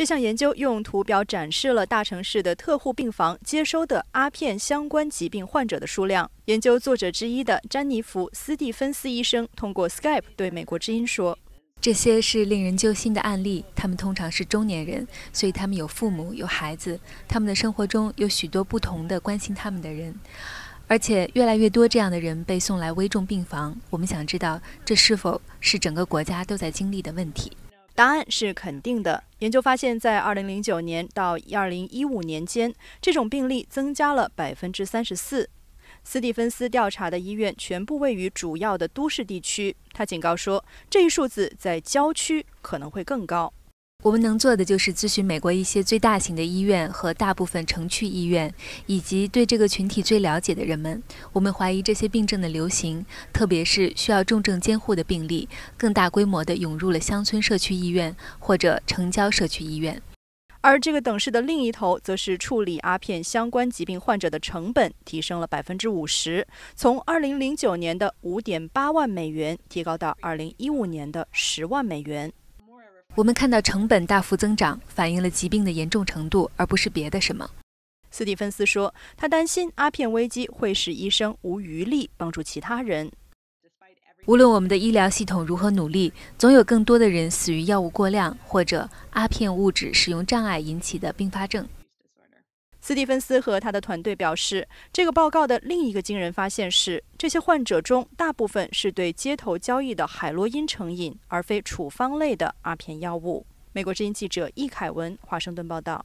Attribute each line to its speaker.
Speaker 1: 这项研究用图表展示了大城市的特护病房接收的阿片相关疾病患者的数量。研究作者之一的
Speaker 2: 詹妮弗·斯蒂芬斯医生通过 Skype 对美国之音说：“这些是令人揪心的案例，他们通常是中年人，所以他们有父母、有孩子，他们的生活中有许多不同的关心他们的人。而且越来越多这样的人被送来危重病房。我们想知道这是否是整个国家都在经历的问题。”
Speaker 1: 答案是肯定的。研究发现，在二零零九年到二零一五年间，这种病例增加了百分之三十四。斯蒂芬斯调查的医院全部位于主要的都市地区。他警告说，这一数字在郊区
Speaker 2: 可能会更高。我们能做的就是咨询美国一些最大型的医院和大部分城区医院，以及对这个群体最了解的人们。我们怀疑这些病症的流行，特别是需要重症监护的病例，更大规模地涌入了乡村社区医院或者城郊社区医院。
Speaker 1: 而这个等式的另一头，则是处理阿片相关疾病患者的成本提升了百分之五十，从二零零九年的五点八万美元提高到二零一五年的十万美元。
Speaker 2: 我们看到成本大幅增长，反映了疾病的严重程度，而不是别的什么。
Speaker 1: 斯蒂芬斯说，他担心阿片危机会使医生无余力帮助其
Speaker 2: 他人。无论我们的医疗系统如何努力，总有更多的人死于药物过量或者阿片物质使用障碍引起的并发症。
Speaker 1: 斯蒂芬斯和他的团队表示，这个报告的另一个惊人发现是，这些患者中大部分是对街头交易的海洛因成瘾，而非处方类的
Speaker 2: 阿片药物。美国之音记者易凯文，华盛顿报道。